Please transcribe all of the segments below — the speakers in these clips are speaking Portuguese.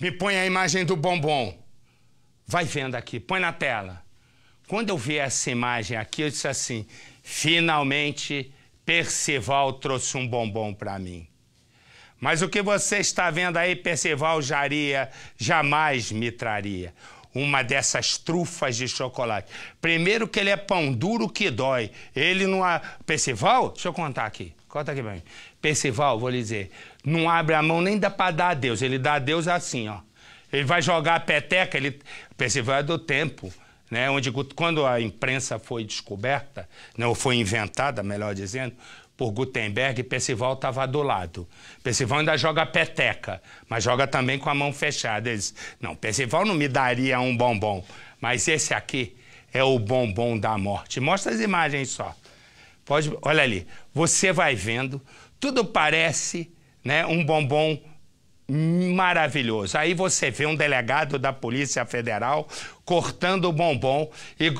Me põe a imagem do bombom. Vai vendo aqui, põe na tela. Quando eu vi essa imagem aqui, eu disse assim: finalmente Percival trouxe um bombom para mim. Mas o que você está vendo aí, Percival Jaria, jamais me traria. Uma dessas trufas de chocolate. Primeiro que ele é pão duro que dói. Ele não. Há... Percival, deixa eu contar aqui. Conta aqui pra mim. Percival, vou lhe dizer, não abre a mão nem dá pra dar a Deus. Ele dá a Deus assim, ó. Ele vai jogar a peteca, ele... Percival é do tempo, né? Onde, quando a imprensa foi descoberta, né, ou foi inventada, melhor dizendo, por Gutenberg, Percival estava do lado. Percival ainda joga peteca, mas joga também com a mão fechada. Ele diz, não, Percival não me daria um bombom, mas esse aqui é o bombom da morte. Mostra as imagens só. Pode, olha ali, você vai vendo, tudo parece né, um bombom maravilhoso. Aí você vê um delegado da Polícia Federal cortando o bombom e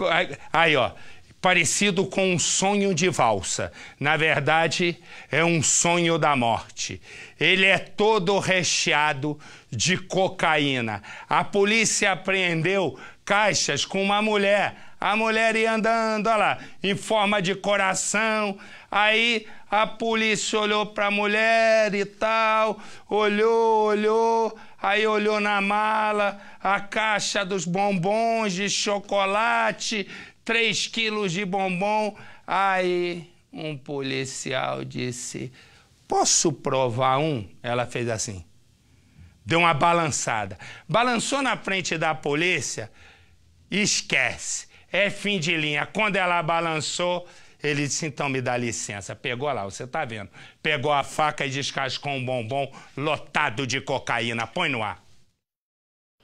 aí ó, parecido com um sonho de valsa. Na verdade, é um sonho da morte. Ele é todo recheado de cocaína. A polícia apreendeu caixas com uma mulher a mulher ia andando, olha lá, em forma de coração. Aí a polícia olhou para a mulher e tal, olhou, olhou, aí olhou na mala a caixa dos bombons de chocolate, 3 quilos de bombom. Aí um policial disse: Posso provar um? Ela fez assim. Deu uma balançada. Balançou na frente da polícia, esquece é fim de linha. Quando ela balançou, ele disse: então me dá licença. Pegou lá, você tá vendo. Pegou a faca e descascou um bombom lotado de cocaína. Põe no ar.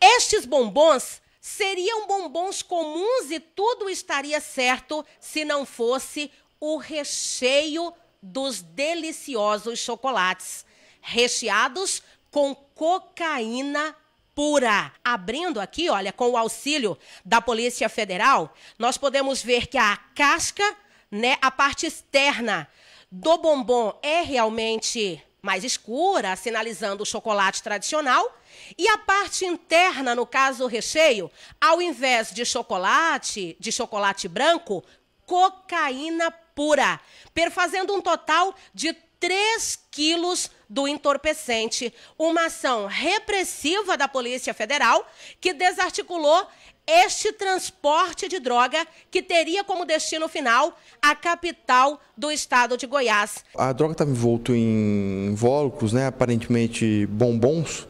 Estes bombons seriam bombons comuns e tudo estaria certo se não fosse o recheio dos deliciosos chocolates, recheados com cocaína pura. Abrindo aqui, olha, com o auxílio da Polícia Federal, nós podemos ver que a casca, né, a parte externa do bombom é realmente mais escura, sinalizando o chocolate tradicional, e a parte interna, no caso o recheio, ao invés de chocolate, de chocolate branco, cocaína pura, perfazendo um total de 3 quilos do entorpecente. Uma ação repressiva da Polícia Federal que desarticulou este transporte de droga que teria como destino final a capital do estado de Goiás. A droga estava envolto em invólucros, né, aparentemente bombons,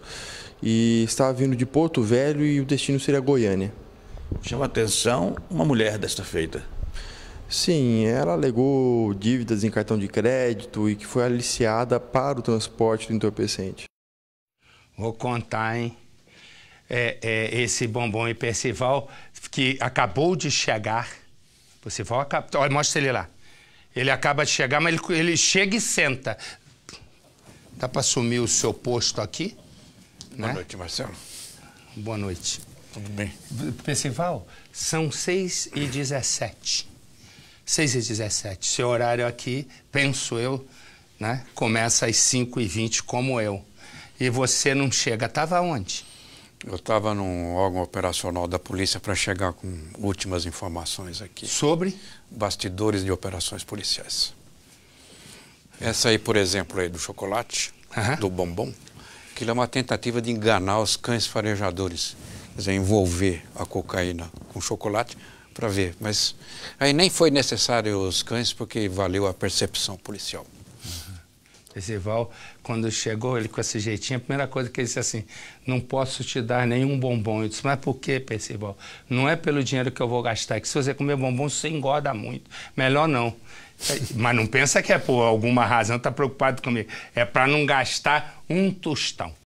e estava vindo de Porto Velho e o destino seria Goiânia. Chama atenção uma mulher desta feita. Sim, ela alegou dívidas em cartão de crédito e que foi aliciada para o transporte do entorpecente. Vou contar, hein? É, é, esse bombom e Percival que acabou de chegar. Percival acaba. Olha, mostra ele lá. Ele acaba de chegar, mas ele, ele chega e senta. Dá para assumir o seu posto aqui? Boa né? noite, Marcelo. Boa noite. Tudo bem? Percival, são 6 e 17 6 e 17 Seu horário aqui, penso eu, né? Começa às 5 e 20 como eu. E você não chega. Estava onde? Eu estava num órgão operacional da polícia para chegar com últimas informações aqui. Sobre? Bastidores de operações policiais. Essa aí, por exemplo, aí do chocolate, uhum. do bombom, aquilo é uma tentativa de enganar os cães farejadores. Quer dizer, envolver a cocaína com chocolate para ver. Mas aí nem foi necessário os cães porque valeu a percepção policial. Uhum. Esse Val, quando chegou, ele com esse jeitinho, a primeira coisa que ele disse assim, não posso te dar nenhum bombom. Eu disse, mas por quê, Percival? Não é pelo dinheiro que eu vou gastar, que se você comer bombom, você engorda muito. Melhor não. É, mas não pensa que é por alguma razão, está preocupado comigo. É para não gastar um tostão.